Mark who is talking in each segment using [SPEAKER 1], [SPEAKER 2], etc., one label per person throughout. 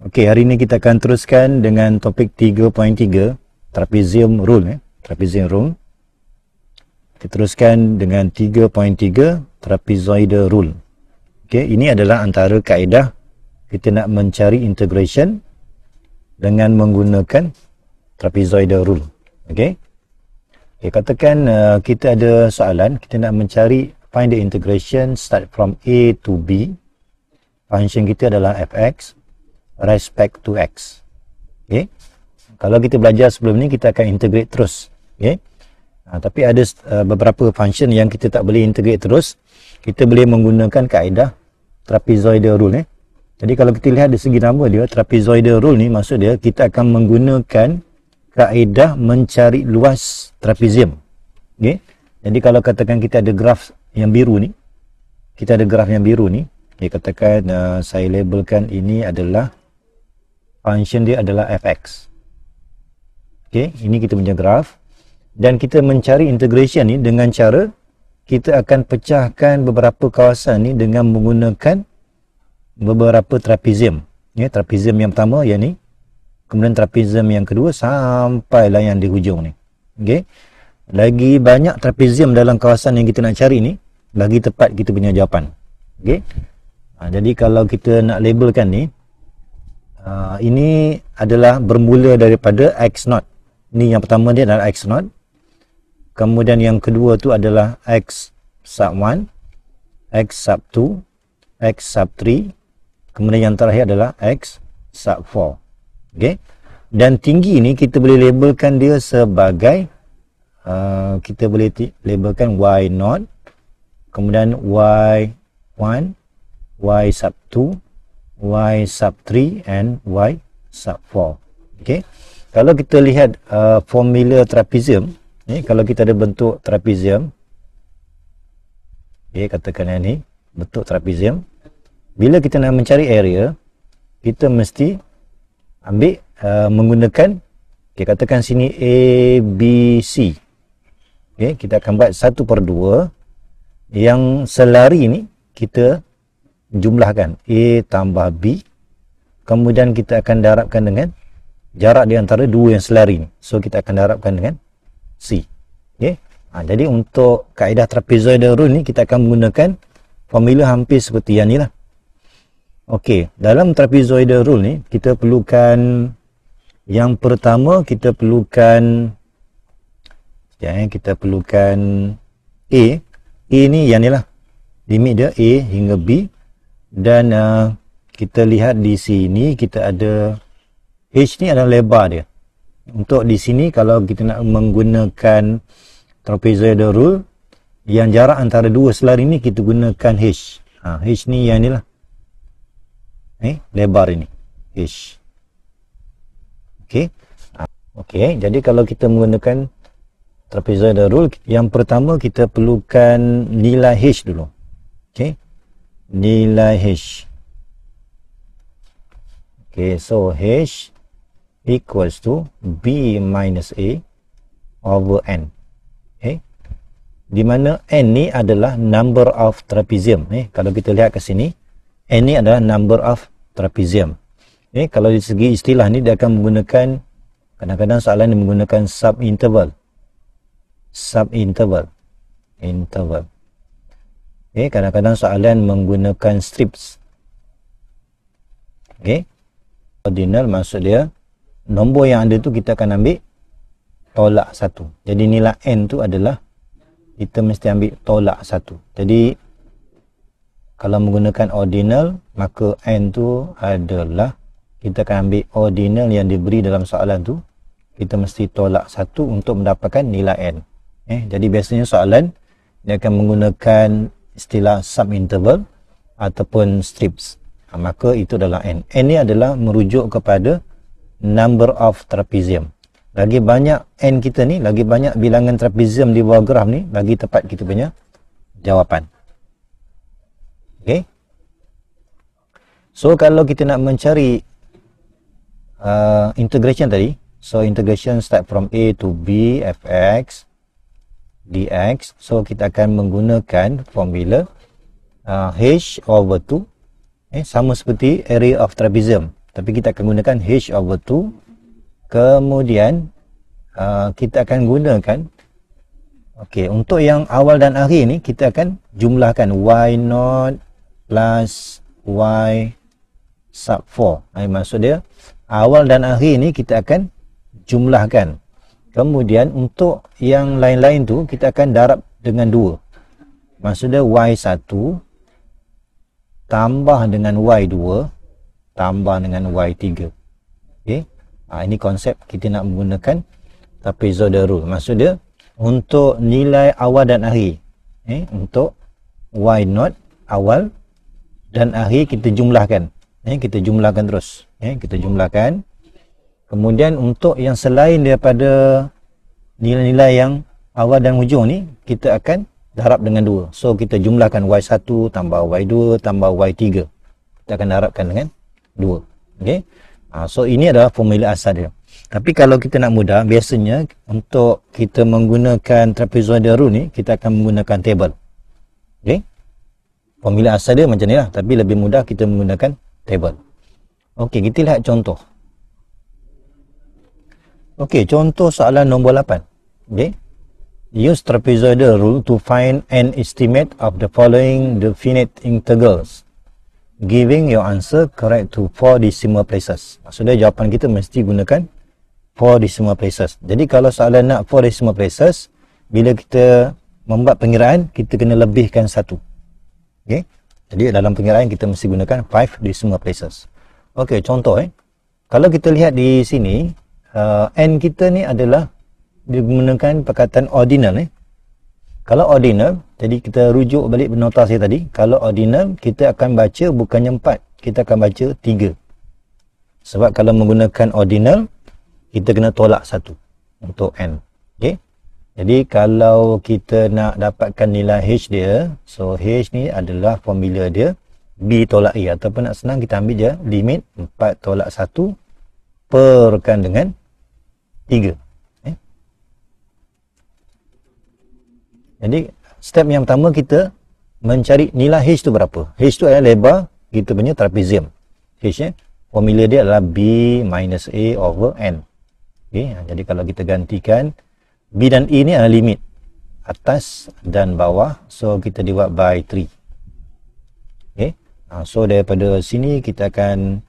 [SPEAKER 1] Okey, hari ini kita akan teruskan dengan topik 3.3 trapezium rule eh, trapezium rule. Kita teruskan dengan 3.3 trapezoidal rule. Okey, ini adalah antara kaedah kita nak mencari integration dengan menggunakan trapezoidal rule. Okey. Okey, katakan uh, kita ada soalan, kita nak mencari find the integration start from a to b. Function kita adalah fx, respect to X. Okay? Kalau kita belajar sebelum ni, kita akan integrate terus. Okay? Ha, tapi ada uh, beberapa function yang kita tak boleh integrate terus. Kita boleh menggunakan kaedah trapezoidal rule. ni. Eh. Jadi kalau kita lihat di segi nama dia, trapezoidal rule ni maksud dia kita akan menggunakan kaedah mencari luas trapezium. Okay? Jadi kalau katakan kita ada graf yang biru ni, kita ada graf yang biru ni, dia katakan uh, saya labelkan ini adalah function dia adalah fx. Okey, ini kita punya graf dan kita mencari integration ni dengan cara kita akan pecahkan beberapa kawasan ni dengan menggunakan beberapa trapezium. Ya, trapezium yang pertama yang ni. Kemudian trapezium yang kedua sampai lah yang di hujung ni. Okey. Lagi banyak trapezium dalam kawasan yang kita nak cari ni, lagi tepat kita punya jawapan. Okey. Ha, jadi kalau kita nak labelkan ni, Ah, ini adalah bermula daripada X not. Ini yang pertama dia adalah X not. Kemudian yang kedua tu adalah X sub 1, X sub 2, X sub 3. Kemudian yang terakhir adalah X sub 4. Okay. Dan tinggi ini kita boleh labelkan dia sebagai uh, kita boleh labelkan Y not. Kemudian Y 1, Y sub 2, y sub 3 and y sub 4 okay. kalau kita lihat uh, formula trapezium okay, kalau kita ada bentuk trapezium okay, katakan yang ni bentuk trapezium bila kita nak mencari area kita mesti ambil uh, menggunakan okay, katakan sini A, B, C okay, kita akan buat 1 per 2 yang selari ni kita jumlahkan A tambah B kemudian kita akan darabkan dengan jarak di antara dua yang selari ni so kita akan darabkan dengan C ok ha, jadi untuk kaedah trapezoidal rule ni kita akan menggunakan formula hampir seperti yang ni lah ok dalam trapezoidal rule ni kita perlukan yang pertama kita perlukan sekejap ya, kita perlukan A A ni yang ni lah limit dia A hingga B dan uh, kita lihat di sini kita ada H ni adalah lebar dia. Untuk di sini kalau kita nak menggunakan trapezoidal rule yang jarak antara dua selar ini kita gunakan H. Ha, H ni yang inilah. Eh lebar ini H. Okey. Ha, okey, jadi kalau kita menggunakan trapezoidal rule yang pertama kita perlukan nilai H dulu. Okey nilai H. Okay, so H equals to B minus A over N. Okay. Di mana N ni adalah number of trapezium. Eh, kalau kita lihat ke sini, N ni adalah number of trapezium. Eh, kalau dari segi istilah ni, dia akan menggunakan, kadang-kadang soalan ni menggunakan subinterval. Subinterval. Interval. interval. interval. Okay, kadang-kadang soalan menggunakan strips. Okay. Ordinal maksud dia, nombor yang ada tu kita akan ambil tolak satu. Jadi nilai N tu adalah kita mesti ambil tolak satu. Jadi, kalau menggunakan ordinal, maka N tu adalah kita akan ambil ordinal yang diberi dalam soalan tu. Kita mesti tolak satu untuk mendapatkan nilai N. Eh, jadi biasanya soalan dia akan menggunakan istilah subinterval ataupun strips ha, maka itu adalah n n ni adalah merujuk kepada number of trapezium lagi banyak n kita ni lagi banyak bilangan trapezium di bawah graf ni lagi tepat kita punya jawapan Okay. so kalau kita nak mencari uh, integration tadi so integration start from a to b fx dx. So kita akan menggunakan formula uh, h over 2. Eh, sama seperti area of trapezium. Tapi kita akan gunakan h over 2. Kemudian uh, kita akan gunakan. okay, untuk yang awal dan akhir ni kita akan jumlahkan y naught plus y sub 4. Eh, maksud dia awal dan akhir ni kita akan jumlahkan. Kemudian untuk yang lain-lain tu kita akan darab dengan dua. Maksudnya y1 tambah dengan y2 tambah dengan y3. Okey. Ha, ini konsep kita nak menggunakan trapezoidal rule. Maksudnya untuk nilai awal dan akhir. Eh, untuk y0 awal dan akhir kita jumlahkan. Eh, kita jumlahkan terus. Eh, kita jumlahkan Kemudian untuk yang selain daripada nilai-nilai yang awal dan hujung ni, kita akan darab dengan dua. So, kita jumlahkan Y1 tambah Y2 tambah Y3. Kita akan darabkan dengan dua. Okay? Ha, so, ini adalah formula asal dia. Tapi kalau kita nak mudah, biasanya untuk kita menggunakan trapezoidal rule ni, kita akan menggunakan table. Okay? Formula asal dia macam ni lah. Tapi lebih mudah kita menggunakan table. Okey, kita lihat contoh. Okey, contoh soalan nombor 8. Okey. Use trapezoidal rule to find an estimate of the following definite integrals. Giving your answer correct to four decimal places. Maksudnya jawapan kita mesti gunakan four decimal places. Jadi kalau soalan nak four decimal places, bila kita membuat pengiraan, kita kena lebihkan satu. Okey. Jadi dalam pengiraan kita mesti gunakan five decimal places. Okey, contoh eh. Kalau kita lihat di sini, uh, N kita ni adalah menggunakan perkataan ordinal eh. Kalau ordinal, jadi kita rujuk balik nota saya tadi. Kalau ordinal, kita akan baca bukannya empat. Kita akan baca tiga. Sebab kalau menggunakan ordinal, kita kena tolak satu untuk N. Okay? Jadi kalau kita nak dapatkan nilai H dia, so H ni adalah formula dia. B tolak I. ataupun nak senang kita ambil je limit 4 tolak 1 perkan dengan tiga. Eh? Jadi, step yang pertama kita mencari nilai H itu berapa. H itu adalah lebar kita punya trapezium. H ya, formula dia adalah B minus A over N. Okay, jadi kalau kita gantikan B dan E ini adalah limit atas dan bawah. So kita divide by 3. Okay. Ha, so daripada sini kita akan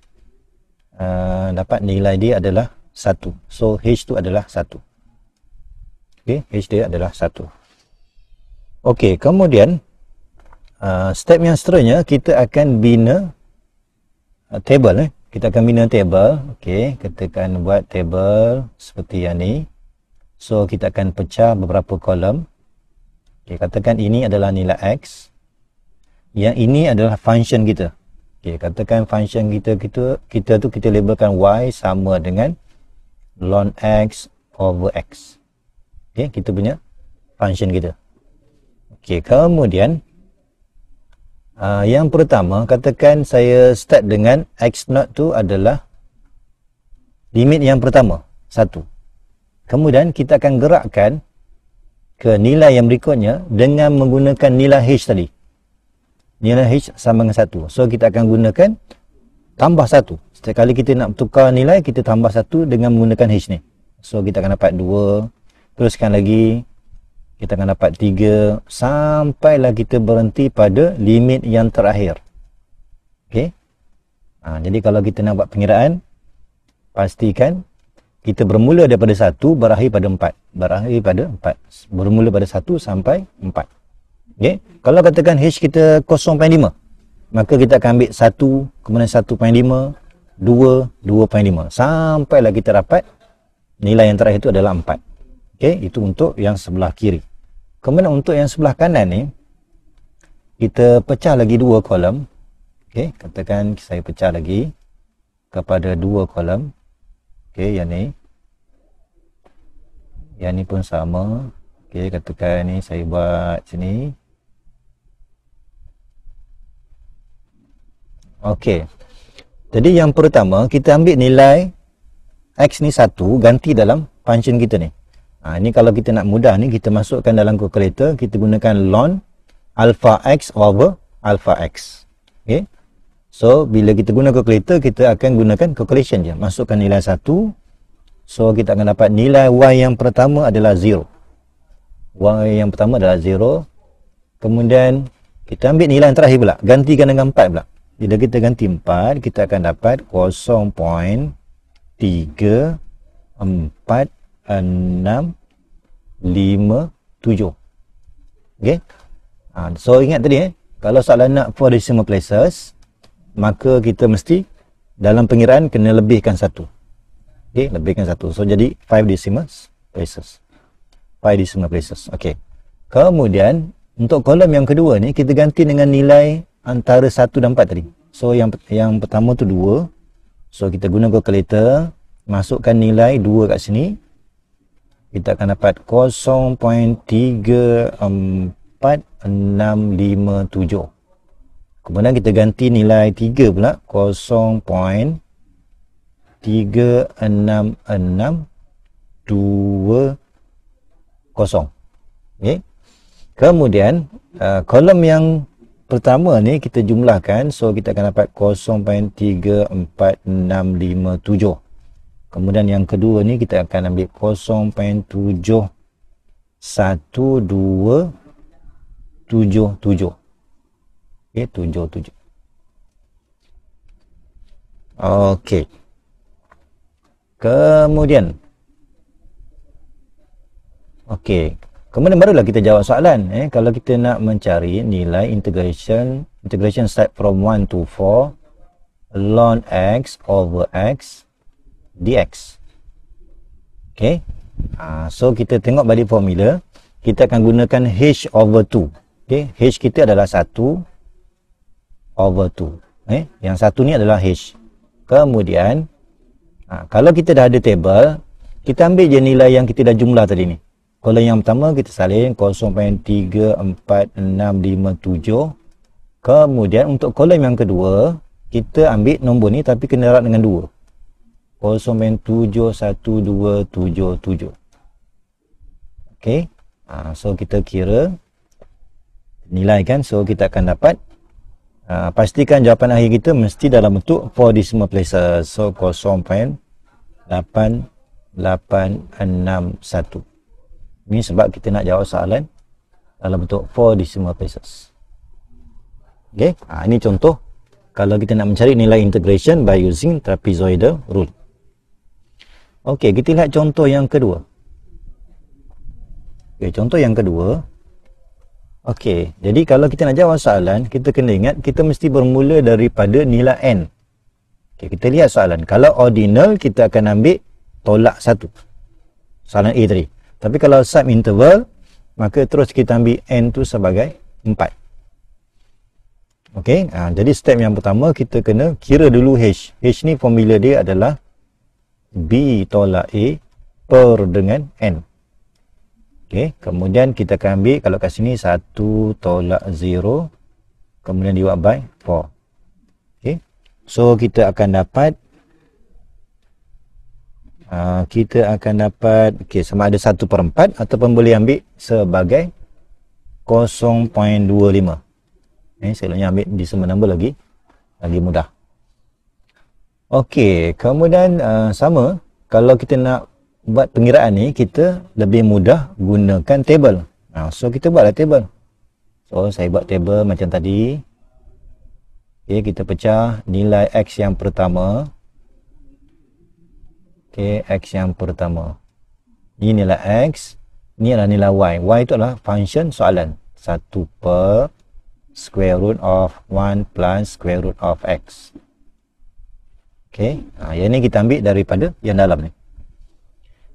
[SPEAKER 1] uh, dapat nilai dia adalah satu. So H tu adalah satu. Okay, H dia adalah satu. Okay, kemudian uh, step yang seterusnya kita akan bina uh, table. Eh. Kita akan bina table. Okay, kita akan buat table seperti yang ni. So kita akan pecah beberapa kolom. Okay, katakan ini adalah nilai X. Yang ini adalah function kita. Okay, katakan function kita kita kita tu kita labelkan y sama dengan ln x over x. Okey, kita punya function kita. Okey, kemudian uh, yang pertama katakan saya start dengan x not tu adalah limit yang pertama, 1. Kemudian kita akan gerakkan ke nilai yang berikutnya dengan menggunakan nilai h tadi. Nilai h sama dengan 1. So kita akan gunakan tambah 1. Setiap kali kita nak tukar nilai, kita tambah satu dengan menggunakan H ni. So, kita akan dapat dua. Teruskan lagi. Kita akan dapat tiga. Sampailah kita berhenti pada limit yang terakhir. Okay. Ha, jadi, kalau kita nak buat pengiraan, pastikan kita bermula daripada satu, berakhir pada empat. Berakhir pada empat. Bermula pada satu sampai empat. Okay. Kalau katakan H kita 0.5, maka kita akan ambil satu, kemudian 1.5, 2, 2.5 sampailah kita dapat nilai yang terakhir itu adalah 4 Okay, itu untuk yang sebelah kiri kemudian untuk yang sebelah kanan ni kita pecah lagi dua kolom Okay, katakan saya pecah lagi kepada dua kolom Okay, yang ni yang ni pun sama Okay, katakan ni saya buat sini ok, jadi yang pertama kita ambil nilai X ni 1 ganti dalam function kita ni. Ha, ini kalau kita nak mudah ni kita masukkan dalam calculator kita gunakan ln alpha X over alpha X. Okay. So bila kita guna calculator kita akan gunakan calculation je. Masukkan nilai 1. So kita akan dapat nilai Y yang pertama adalah 0. Y yang pertama adalah 0. Kemudian kita ambil nilai yang terakhir pula. Gantikan dengan 4 pula. Bila kita ganti 4, kita akan dapat 0.34657. Okey? Ha, so, ingat tadi eh. Kalau soalan nak for decimal places, maka kita mesti dalam pengiraan kena lebihkan satu. Okey? Lebihkan satu. So, jadi 5 decimal places. 5 decimal places. Okey. Kemudian, untuk kolom yang kedua ni, kita ganti dengan nilai antara satu dan empat tadi. So yang yang pertama tu dua. So kita guna calculator, masukkan nilai dua kat sini. Kita akan dapat 0.34657. Kemudian kita ganti nilai 3 pula 0.36620. Okey. Kemudian uh, kolom yang pertama ni kita jumlahkan so kita akan dapat 0.34657 kemudian yang kedua ni kita akan ambil 0.71277 ok 77 ok kemudian ok Kemudian barulah kita jawab soalan. Eh, kalau kita nak mencari nilai integration, integration step from 1 to 4, ln x over x dx. Okay. Ha, so, kita tengok balik formula. Kita akan gunakan h over 2. Okay. H kita adalah 1 over 2. Eh, yang satu ni adalah h. Kemudian, ha, kalau kita dah ada table, kita ambil je nilai yang kita dah jumlah tadi ni kolon yang pertama kita salin 0.34657 kemudian untuk kolon yang kedua kita ambil nombor ni tapi kena rat dengan 2 0.71277 ok ha, so kita kira nilai kan so kita akan dapat ha, pastikan jawapan akhir kita mesti dalam bentuk 4 decimal places so 0.8861 ini sebab kita nak jawab soalan dalam bentuk four decimal places. Okay, ha, ini contoh kalau kita nak mencari nilai integration by using trapezoidal rule. Okay, kita lihat contoh yang kedua. Okay, contoh yang kedua. Okay, jadi kalau kita nak jawab soalan, kita kena ingat kita mesti bermula daripada nilai n. Okay, kita lihat soalan. Kalau ordinal, kita akan ambil tolak satu. Soalan A tadi. Tapi kalau sub interval, maka terus kita ambil N tu sebagai 4. Okey, ha, jadi step yang pertama kita kena kira dulu H. H ni formula dia adalah B tolak A per dengan N. Okey, kemudian kita akan ambil kalau kat sini 1 tolak 0 kemudian diwak by 4. Okey, so kita akan dapat uh, kita akan dapat okay, sama ada 1 per 4 ataupun boleh ambil sebagai 0.25 eh, selalunya ambil di sama number lagi lagi mudah Okey, kemudian uh, sama kalau kita nak buat pengiraan ni kita lebih mudah gunakan table uh, so kita buatlah table so saya buat table macam tadi Okay, kita pecah nilai X yang pertama Okay, X yang pertama. Ini nilai X. Ini adalah nilai Y. Y itu adalah function soalan. 1 per square root of 1 plus square root of X. Okay. Ha, yang ini kita ambil daripada yang dalam ni.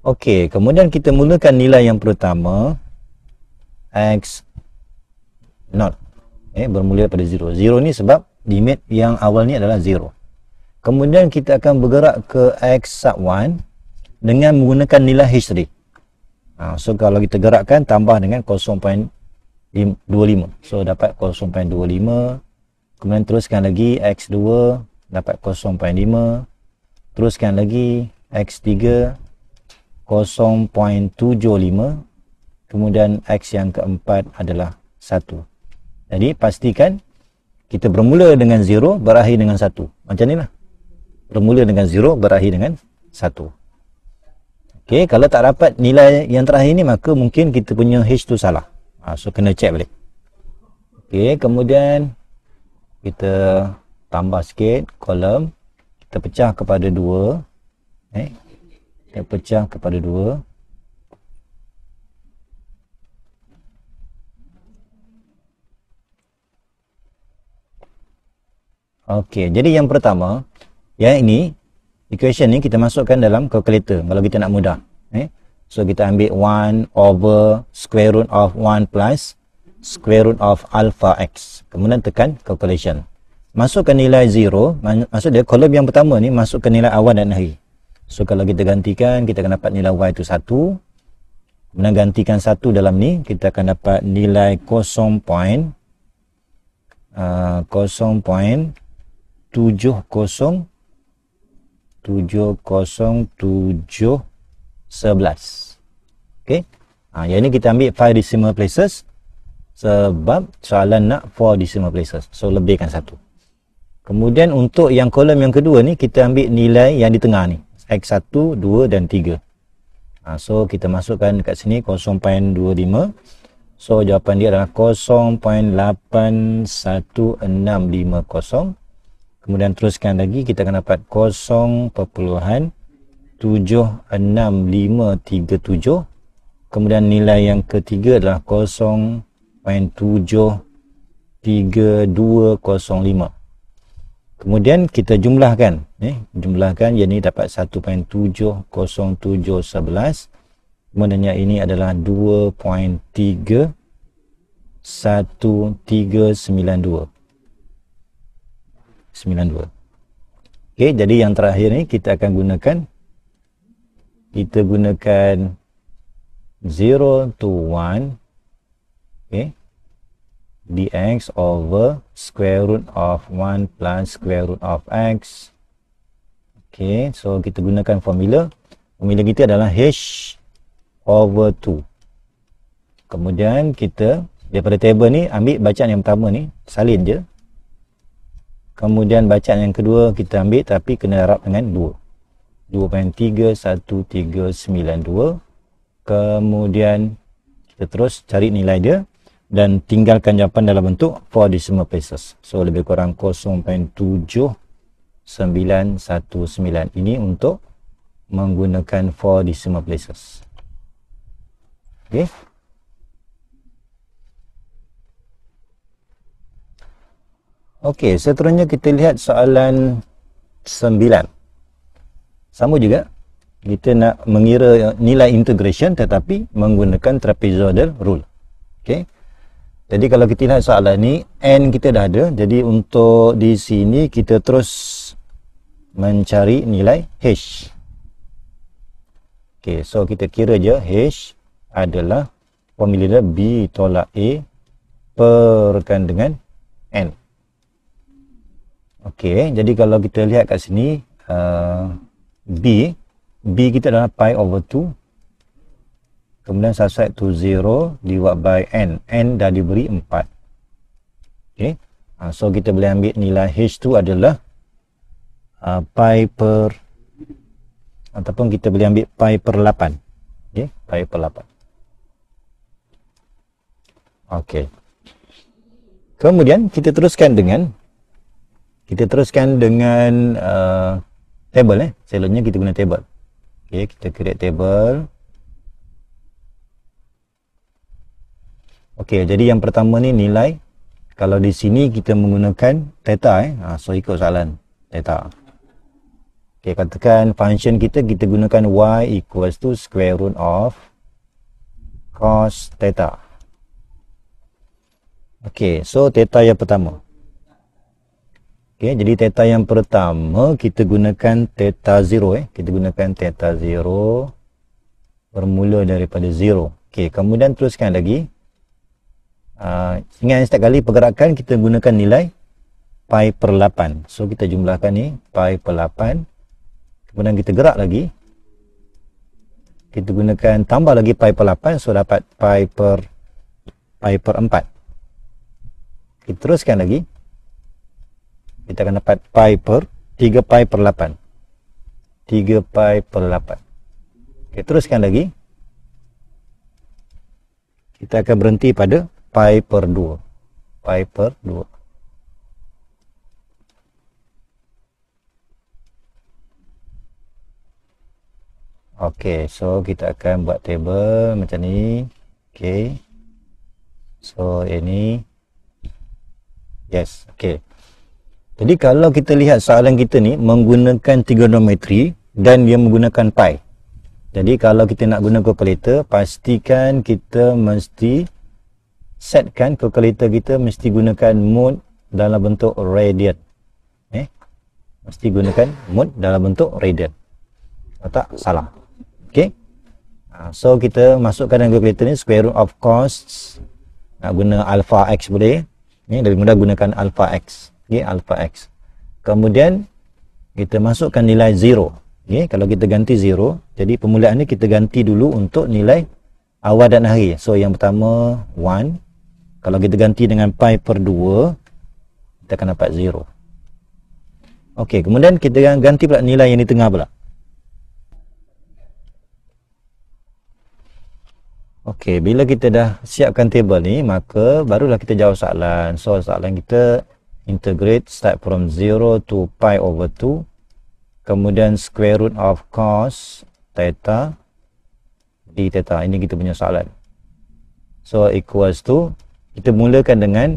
[SPEAKER 1] Okay. Kemudian kita mulakan nilai yang pertama. X not. Eh, bermula pada 0. 0 ni sebab limit yang awal ni adalah 0. Kemudian kita akan bergerak ke X sub 1 dengan menggunakan nilai history. Ha, so kalau kita gerakkan tambah dengan 0.25. So dapat 0.25. Kemudian teruskan lagi X2 dapat 0.5. Teruskan lagi X3 0.75. Kemudian X yang keempat adalah 1. Jadi pastikan kita bermula dengan 0 berakhir dengan 1. Macam inilah bermula dengan 0 berakhir dengan 1 Okey, kalau tak dapat nilai yang terakhir ni maka mungkin kita punya H tu salah ha, so kena check balik Okey, kemudian kita tambah sikit kolom kita pecah kepada 2 eh, kita pecah kepada 2 Okey, jadi yang pertama, Ya ini, equation ni kita masukkan dalam calculator kalau kita nak mudah. Eh? So, kita ambil 1 over square root of 1 plus square root of alpha x. Kemudian tekan calculation. Masukkan nilai 0. Maksud dia, kolom yang pertama ni masukkan nilai awal dan akhir. So, kalau kita gantikan, kita akan dapat nilai y tu 1. Kemudian gantikan 1 dalam ni, kita akan dapat nilai 0.7. Uh, 0.70 7.07.11 ok ha, yang ni kita ambil 5 decimal places sebab soalan nak 4 decimal places so lebihkan satu. kemudian untuk yang kolom yang kedua ni kita ambil nilai yang di tengah ni x1, 2 dan 3 ha, so kita masukkan kat sini 0.25 So jawapan dia adalah 0.81650 Kemudian teruskan lagi kita akan dapat 0.76537. Kemudian nilai yang ketiga adalah 0.73205. Kemudian kita jumlahkan. Eh, jumlahkan jadi ini dapat 1.70711. Kemudian yang ini adalah 2.31392. 92. Okey, jadi yang terakhir ni kita akan gunakan kita gunakan 0 to 1 okey dx over square root of 1 plus square root of x okey so kita gunakan formula formula kita adalah h over 2 kemudian kita daripada table ni ambil bacaan yang pertama ni salin je Kemudian bacaan yang kedua kita ambil tapi kena harap dengan 2. 2.31392. 2.31392. Kemudian kita terus cari nilai dia dan tinggalkan jawapan dalam bentuk 4 decimal places. So lebih kurang 0.7919. Ini untuk menggunakan 4 decimal places. Okay. Okey, seterusnya kita lihat soalan sembilan. Sama juga. Kita nak mengira nilai integration tetapi menggunakan trapezoidal rule. Okey. Jadi kalau kita lihat soalan ni, n kita dah ada. Jadi untuk di sini kita terus mencari nilai h. Okey, so kita kira je h adalah formula b tolak a perkan dengan n. Okey, jadi kalau kita lihat kat sini uh, B B kita adalah pi over 2 Kemudian subside to 0 Divide by N N dah diberi 4 Okey, uh, so kita boleh ambil nilai H tu adalah uh, Pi per Ataupun kita boleh ambil pi per 8 Okey, pi per 8 Okey Kemudian kita teruskan dengan kita teruskan dengan uh, table eh selalunya kita guna table okey kita create table okey jadi yang pertama ni nilai kalau di sini kita menggunakan theta, eh ha, so ikut soalan theta. okey katakan function kita kita gunakan y equals to square root of cos theta okey so theta yang pertama Okay, jadi teta yang pertama kita gunakan teta 0 eh. Kita gunakan teta 0 bermula daripada 0. Okey, kemudian teruskan lagi. Uh, ingat setiap kali pergerakan kita gunakan nilai pi per 8. So kita jumlahkan ni pi per 8. Kemudian kita gerak lagi. Kita gunakan tambah lagi pi per 8 so dapat pi per pi per 4. Kita teruskan lagi kita akan dapat pi per 3 pi per 8 3 pi per 8 okay, teruskan lagi kita akan berhenti pada pi per 2 pi per 2 Okey, so kita akan buat table macam ni. Okey. So ini yes, okey. Jadi kalau kita lihat soalan kita ni menggunakan trigonometri dan dia menggunakan pi. Jadi kalau kita nak guna kalkulator, pastikan kita mesti setkan kalkulator kita mesti gunakan mod dalam bentuk radian. Eh? Mesti gunakan mod dalam bentuk radian. Kalau tak, salah. Okay? Ha, so kita masukkan dalam kalkulator ni square root of cost. Nak guna alpha x boleh. Ini lebih mudah gunakan alpha x g alpha x kemudian kita masukkan nilai 0 okay, kalau kita ganti 0 jadi permulaan ni kita ganti dulu untuk nilai awal dan akhir so yang pertama 1 kalau kita ganti dengan pi per 2 kita akan dapat 0 ok kemudian kita ganti pula nilai yang di tengah pula ok bila kita dah siapkan table ni maka barulah kita jawab soalan so soalan kita integrate start from 0 to pi over 2 kemudian square root of cos theta d theta ini kita punya soalan so equals to kita mulakan dengan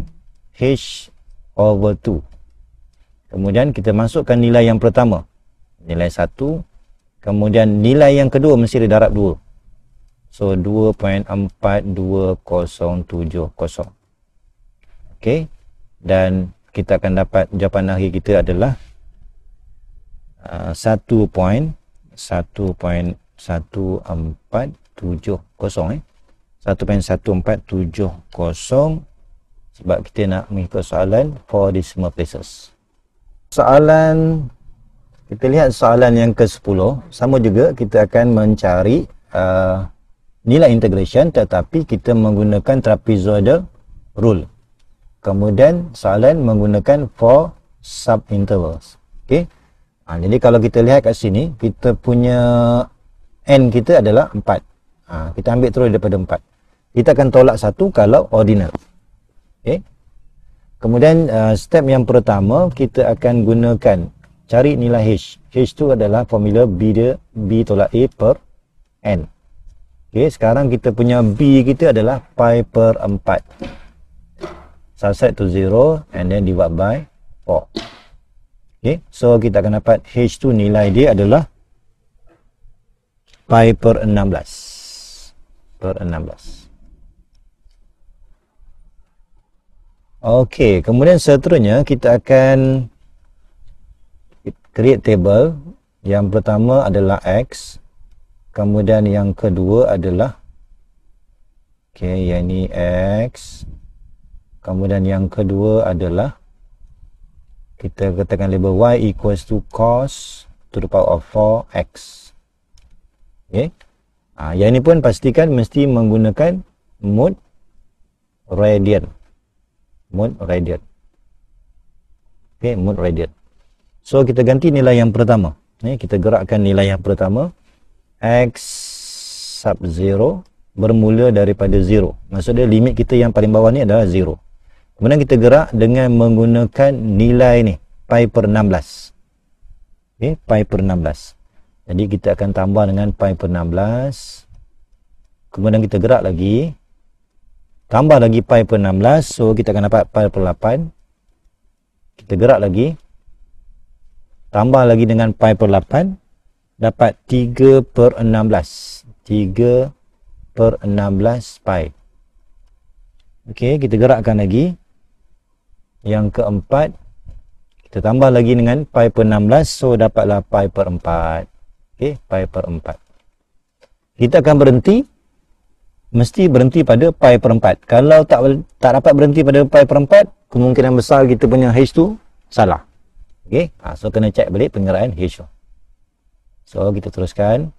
[SPEAKER 1] h over 2 kemudian kita masukkan nilai yang pertama nilai 1 kemudian nilai yang kedua mesti dia darab 2 so 2.42070 ok dan kita akan dapat jawapan akhir kita adalah ah, uh, 1.1.1470 eh 1.1470 sebab kita nak mengikut soalan for decimal places soalan kita lihat soalan yang ke-10 sama juga kita akan mencari uh, nilai integration tetapi kita menggunakan trapezoidal rule kemudian soalan menggunakan for sub intervals okey ha, jadi kalau kita lihat kat sini kita punya n kita adalah 4 ha, ah, kita ambil terus daripada 4 kita akan tolak satu kalau ordinal okey kemudian uh, step yang pertama kita akan gunakan cari nilai h h itu adalah formula b dia b tolak a per n okey sekarang kita punya b kita adalah pi per 4 subset to 0 and then divide by 4 ok so kita akan dapat H 2 nilai dia adalah pi per 16 per 16 ok kemudian seterusnya kita akan create table yang pertama adalah X kemudian yang kedua adalah ok yang ni X Kemudian yang kedua adalah kita katakan label y equals to cos to the power of 4x. Okey. Ha, ah, yang ini pun pastikan mesti menggunakan mod radian. Mod radian. Okey, mod radian. So kita ganti nilai yang pertama. Okay, kita gerakkan nilai yang pertama x sub 0 bermula daripada 0. Maksudnya limit kita yang paling bawah ni adalah 0. Kemudian kita gerak dengan menggunakan nilai ni. Pi per 16. Okay, pi per 16. Jadi kita akan tambah dengan pi per 16. Kemudian kita gerak lagi. Tambah lagi pi per 16. So kita akan dapat pi per 8. Kita gerak lagi. Tambah lagi dengan pi per 8. Dapat 3 per 16. 3 per 16 pi. Okey, kita gerakkan lagi. Yang keempat Kita tambah lagi dengan pi per 16 So dapatlah pi per 4 okay, Pi per 4 Kita akan berhenti Mesti berhenti pada pi per 4 Kalau tak tak dapat berhenti pada pi per 4 Kemungkinan besar kita punya H tu Salah okay? ha, So kena check balik pengeraan H tu So kita teruskan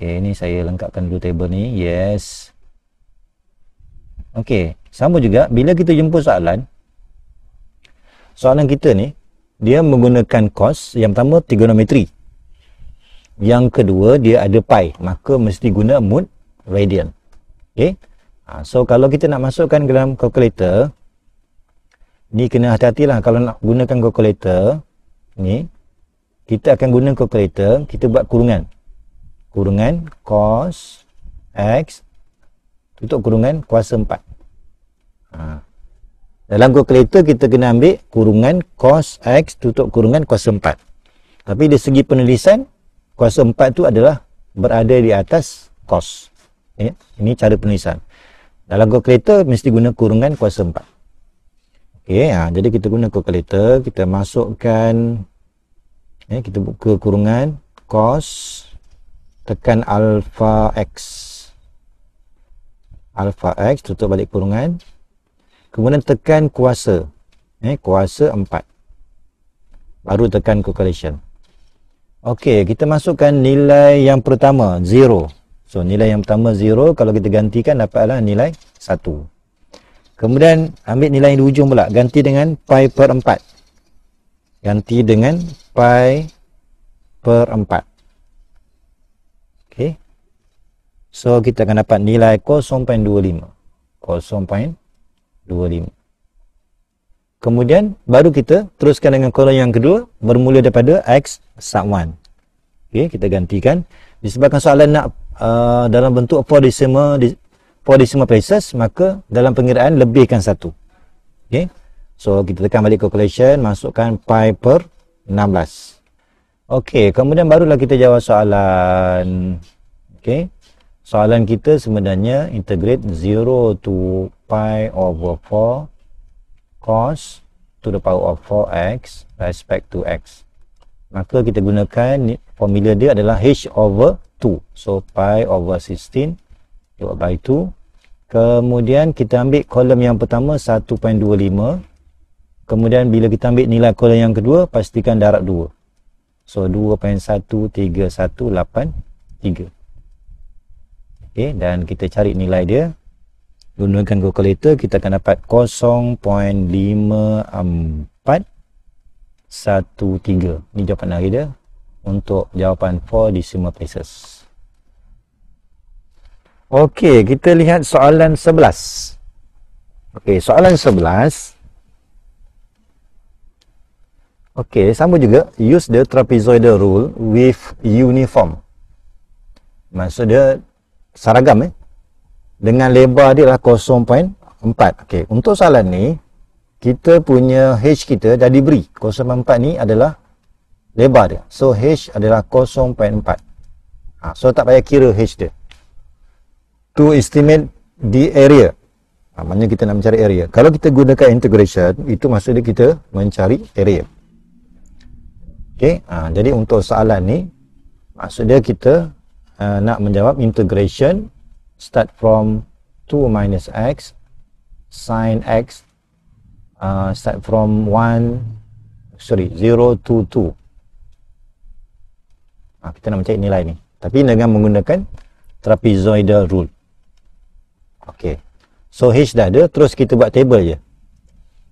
[SPEAKER 1] Okay, ini saya lengkapkan dulu table ni. Yes. Okey, sama juga bila kita jumpa soalan soalan kita ni dia menggunakan cos yang pertama trigonometri. Yang kedua dia ada pi, maka mesti guna mod radian. Okey. Ha, so kalau kita nak masukkan ke dalam kalkulator ni kena hati-hatilah kalau nak gunakan kalkulator ni kita akan guna kalkulator, kita buat kurungan. Kurungan cos x untuk kurungan kuasa 4 ha. Dalam kalkulator kita kena ambil Kurungan cos x tutup kurungan kuasa 4 Tapi dari segi penulisan Kuasa 4 itu adalah Berada di atas cos eh? Ini cara penulisan Dalam kalkulator mesti guna kurungan kuasa 4 okay, ha. Jadi kita guna kalkulator Kita masukkan eh, Kita buka kurungan Cos Tekan alpha x alpha x tutup balik kurungan kemudian tekan kuasa eh kuasa 4 baru tekan calculation okey kita masukkan nilai yang pertama 0 so nilai yang pertama 0 kalau kita gantikan dapatlah nilai 1 kemudian ambil nilai yang di hujung pula ganti dengan pi per 4 ganti dengan pi per 4 okey So kita akan dapat nilai 0.25 0.25 Kemudian baru kita teruskan dengan kolom yang kedua Bermula daripada X sub 1 okay, Kita gantikan Disebabkan soalan nak uh, dalam bentuk polisema Polisema places Maka dalam pengiraan lebihkan 1 okay. So kita tekan balik calculation Masukkan pi per 16 Okay. kemudian barulah kita jawab soalan Okay soalan kita sebenarnya integrate 0 to pi over 4 cos to the power of 4x respect to x maka kita gunakan formula dia adalah h over 2 so pi over 16 by 2 kemudian kita ambil kolom yang pertama 1.25 kemudian bila kita ambil nilai kolom yang kedua pastikan darab 2 so 2.1318 3 okay, dan kita cari nilai dia gunakan calculator kita akan dapat 0.5413 ini jawapan hari dia untuk jawapan 4 decimal places ok kita lihat soalan 11 ok soalan 11 Okey, sama juga use the trapezoidal rule with uniform. Maksud dia saragam eh dengan lebar dia lah 0.4 Okay, untuk soalan ni kita punya h kita jadi beri 0.4 ni adalah lebar dia so h adalah 0.4 ha, so tak payah kira h dia to estimate the area ha, maknanya kita nak mencari area kalau kita gunakan integration itu maksudnya kita mencari area okey ha, jadi untuk soalan ni maksudnya kita uh, nak menjawab integration start from 2 minus x sin x uh, start from 1 sorry 0 to 2 uh, ah, kita nak mencari nilai ni tapi dengan menggunakan trapezoidal rule Okay, so h dah ada terus kita buat table je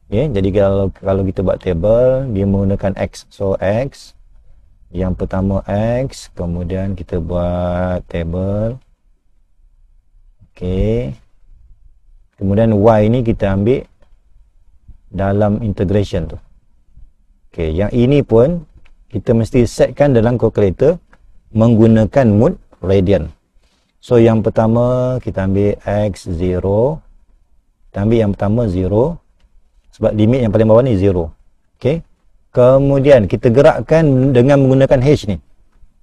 [SPEAKER 1] Okay, jadi kalau kalau kita buat table dia menggunakan x so x yang pertama X kemudian kita buat table Okey, kemudian Y ni kita ambil dalam integration tu Okey, yang ini pun kita mesti setkan dalam calculator menggunakan mood radian so yang pertama kita ambil X 0 kita ambil yang pertama 0 sebab limit yang paling bawah ni 0 Okey. Kemudian kita gerakkan dengan menggunakan H ni.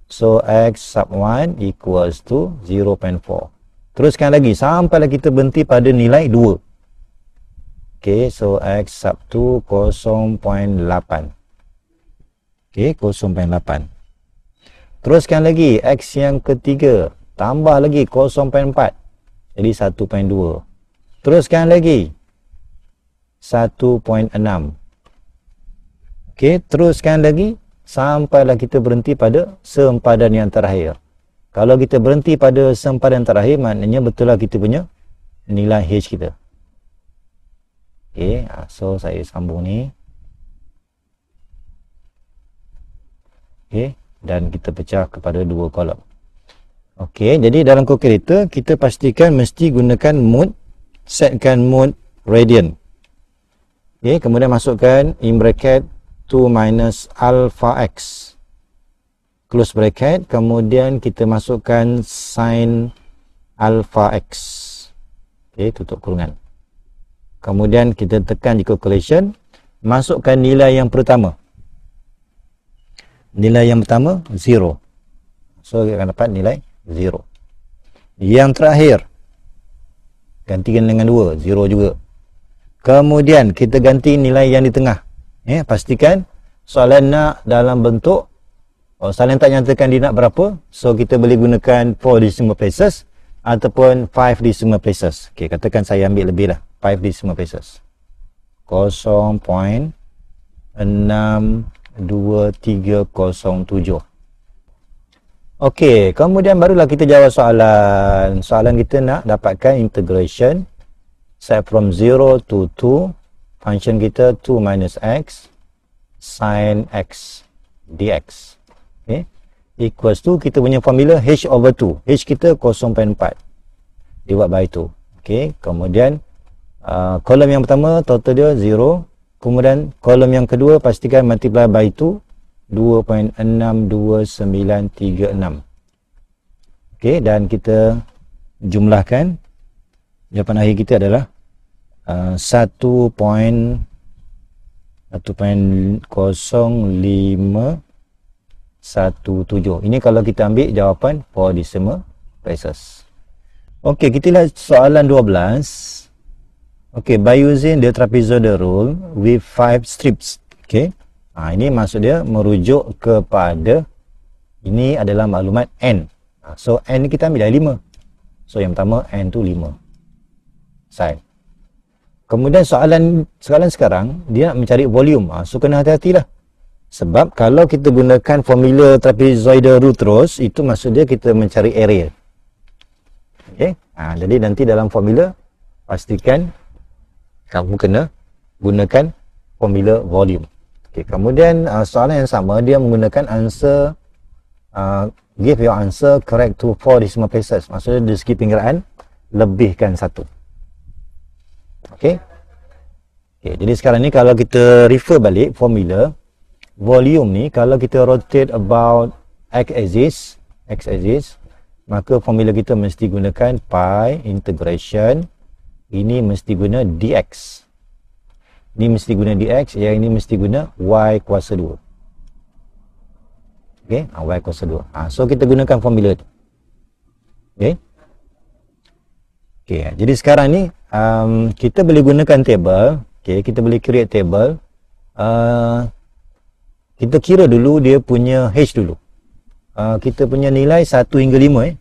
[SPEAKER 1] So X sub 1 equals to 0.4. Teruskan lagi sampailah kita berhenti pada nilai 2. Okay, so X sub 2 0.8. Okay, 0.8. Teruskan lagi X yang ketiga. Tambah lagi 0.4. Jadi 1.2. Teruskan lagi. 1.6. Okey, teruskan lagi sampai sampailah kita berhenti pada sempadan yang terakhir. Kalau kita berhenti pada sempadan terakhir, maknanya lah kita punya nilai H kita. Okey, ah, so saya sambung ni. Okey, dan kita pecah kepada dua kolom. Okey, jadi dalam kalkulator kita pastikan mesti gunakan mode setkan mode radian. Okey, kemudian masukkan in bracket 2 minus alpha x close bracket kemudian kita masukkan sin alpha x ok tutup kurungan kemudian kita tekan di calculation masukkan nilai yang pertama nilai yang pertama 0 so kita akan dapat nilai 0 yang terakhir gantikan dengan 2 0 juga kemudian kita ganti nilai yang di tengah eh, pastikan soalan nak dalam bentuk oh, soalan tak nyatakan dia nak berapa so kita boleh gunakan 4 decimal places ataupun 5 decimal places ok katakan saya ambil lebih lah 5 decimal places 0.62307 ok kemudian barulah kita jawab soalan soalan kita nak dapatkan integration set from 0 to 2 function kita 2 minus x sin x dx okay. equals to kita punya formula h over 2 h kita 0.4 divide by 2 okay. kemudian uh, kolom yang pertama total dia 0 kemudian kolom yang kedua pastikan multiply by 2 2.62936 okay. dan kita jumlahkan jawapan akhir kita adalah 0.4 Ah, uh, 1.1.0517 ini kalau kita ambil jawapan for decimal places ok kita lihat soalan 12 ok by using the trapezoidal rule with 5 strips ok ha, ah, ini maksud dia merujuk kepada ini adalah maklumat N ah, so N kita ambil dah 5 so yang pertama N tu 5 sign Kemudian soalan soalan sekarang dia nak mencari volume. Ha, so kena hati-hatilah. Sebab kalau kita gunakan formula trapezoidal root terus itu maksud dia kita mencari area. Okey. Ha, jadi nanti dalam formula pastikan kamu kena gunakan formula volume. Okey. Kemudian uh, soalan yang sama dia menggunakan answer uh, give your answer correct to four decimal places. Maksudnya dari segi pinggiran lebihkan satu. Okey. Okey, jadi sekarang ni kalau kita refer balik formula volume ni kalau kita rotate about x axis, x axis, maka formula kita mesti gunakan pi integration ini mesti guna dx. Ini mesti guna dx, yang ini mesti guna y kuasa 2. Okey, ah, y kuasa 2. Ha, ah, so kita gunakan formula tu. Okey. Okay, jadi sekarang ni um, kita boleh gunakan table. Okay, kita boleh create table. Uh, kita kira dulu dia punya h dulu. Uh, kita punya nilai 1 hingga 5 eh.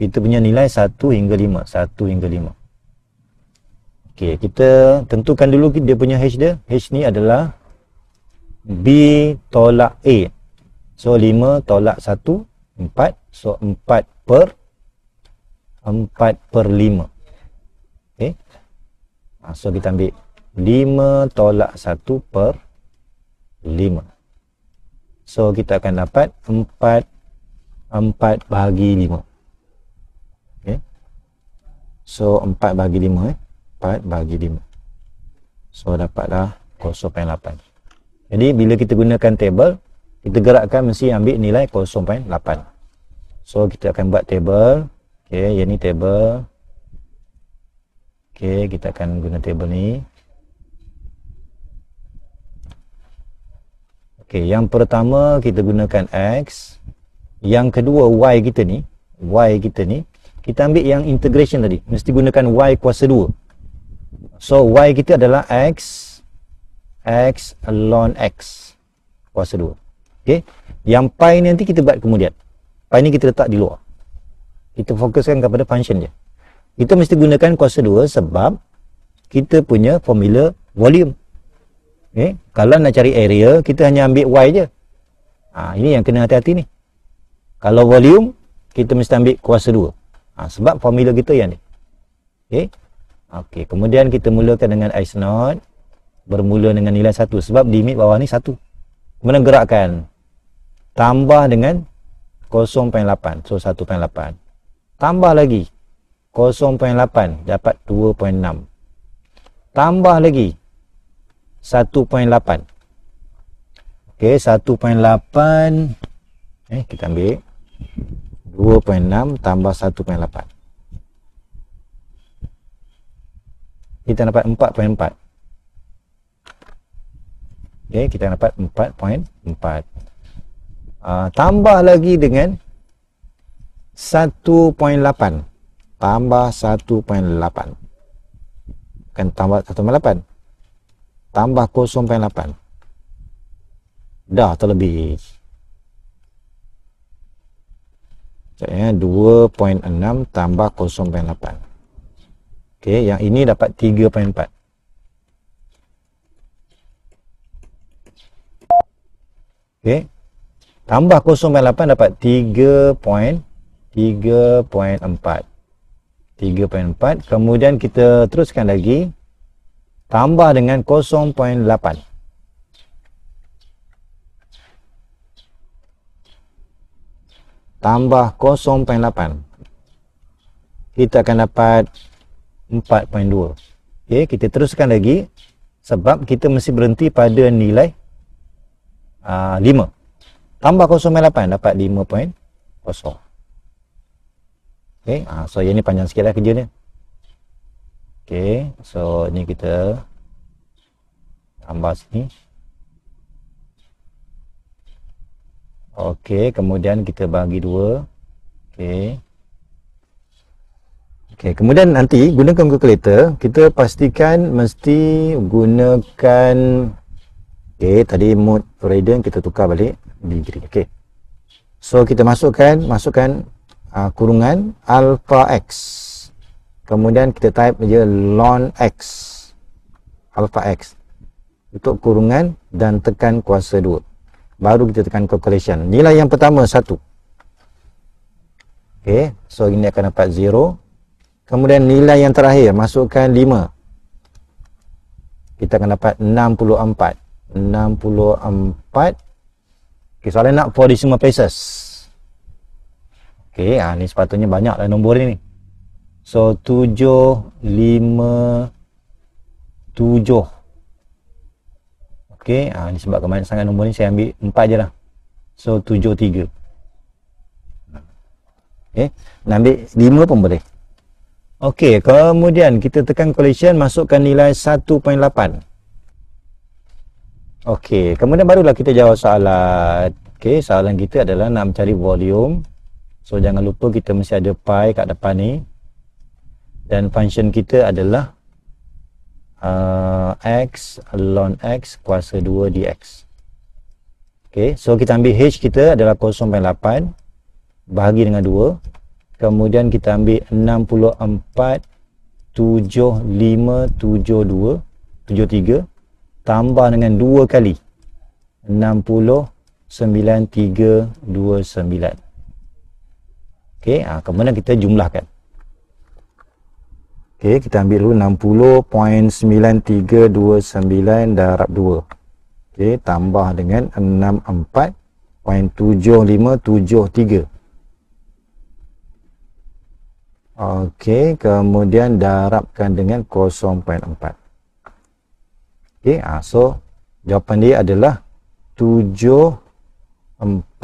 [SPEAKER 1] Kita punya nilai 1 hingga 5, 1 hingga 5. Okey, kita tentukan dulu dia punya h dia. H ni adalah b tolak a. So 5 tolak 1 4. So 4 per 5. Empat per lima. okay. Eh? Ah, so kita ambil lima tolak satu per lima. so kita akan dapat empat empat bahagi lima. okay. Eh? so empat bahagi lima eh. 4 bahagi 5 so dapatlah 0.8 jadi bila kita gunakan table kita gerakkan mesti ambil nilai 0.8 so kita akan buat table Okey, yang ni table. Okey, kita akan guna table ni. Okey, yang pertama kita gunakan x. Yang kedua y kita ni, y kita ni, kita ambil yang integration tadi, mesti gunakan y kuasa 2. So y kita adalah x x ln x kuasa 2. Okey. Yang pi ni nanti kita buat kemudian. Pi ni kita letak di luar kita fokuskan kepada function dia kita mesti gunakan kuasa 2 sebab kita punya formula volume okay? Eh, kalau nak cari area kita hanya ambil y je ha, ini yang kena hati-hati ni kalau volume kita mesti ambil kuasa 2 ha, sebab formula kita yang ni okay? Eh, okay, kemudian kita mulakan dengan x0 bermula dengan nilai 1 sebab limit bawah ni 1 kemudian gerakkan tambah dengan 0.8 so 1.8 tambah lagi 0.8 dapat 2.6 tambah lagi 1.8 ok 1.8 eh kita ambil 2.6 tambah 1.8 kita dapat 4.4 ok kita dapat 4.4 uh, ah, tambah lagi dengan 0.8 1.8 tambah 1.8 kan tambah 1.8 tambah 0.8 dah terlebih Jadi 2.6 tambah 0.8 ok yang ini dapat 3.4 Okay. Tambah 0.8 dapat 3.4 3.4 kemudian kita teruskan lagi tambah dengan 0.8 tambah 0.8 kita akan dapat 4.2 ok, kita teruskan lagi sebab kita mesti berhenti pada nilai uh, ah, 5 tambah 0.8 dapat 5.0 Okay. Ha, ah, so yang ni panjang sikit lah kerja ni Okay So ni kita Tambah sini Okay Kemudian kita bagi dua Okay Okay Kemudian nanti gunakan calculator Kita pastikan mesti gunakan Okey, Tadi mode radian kita tukar balik Okay So kita masukkan Masukkan uh, kurungan alpha x kemudian kita type je ln x alpha x untuk kurungan dan tekan kuasa 2 baru kita tekan calculation nilai yang pertama 1 ok so ini akan dapat 0 kemudian nilai yang terakhir masukkan 5 kita akan dapat 64 64 ok soalan nak for decimal places Okey, ha, ni sepatutnya banyak lah nombor ni. So, tujuh lima tujuh. Okey, ha, ni sebab kemarin sangat nombor ni, saya ambil empat je lah. So, tujuh tiga. Okey, nak ambil 5 pun boleh. Okey, kemudian kita tekan collision, masukkan nilai 1.8. Okey, kemudian barulah kita jawab soalan. Okey, soalan kita adalah nak mencari volume So jangan lupa kita mesti ada pi kat depan ni Dan function kita adalah uh, X ln X kuasa 2 dx Okay, so kita ambil H kita adalah 0.8 Bahagi dengan 2 Kemudian kita ambil 64 75, 72, tambah dengan 2 kali 69, 3, Okey, ha, kemudian kita jumlahkan. Okey, kita ambil dulu 60.9329 darab 2. Okey, tambah dengan 64.7573. Okey, kemudian darabkan dengan 0.4. Okey, ha, so jawapan dia adalah 74.6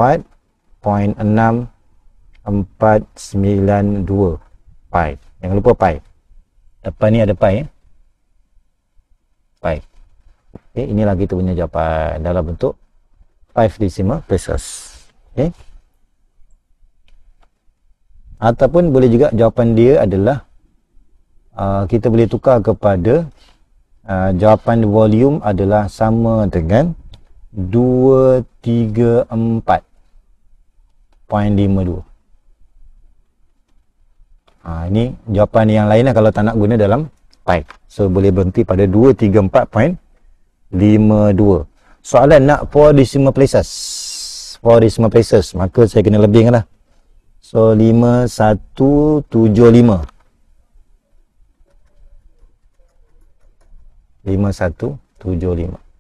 [SPEAKER 1] empat sembilan dua pi jangan lupa pi depan ni ada pi eh? pi okay, inilah kita punya jawapan dalam bentuk 5 decimal places okay. ataupun boleh juga jawapan dia adalah uh, kita boleh tukar kepada uh, jawapan volume adalah sama dengan empat point lima dua Ha, ini jawapan yang lain lah kalau tak nak guna dalam pipe. So, boleh berhenti pada 234.52. Soalan nak four decimal places. Four decimal places. Maka saya kena lebih kan lah. So, 5175. lima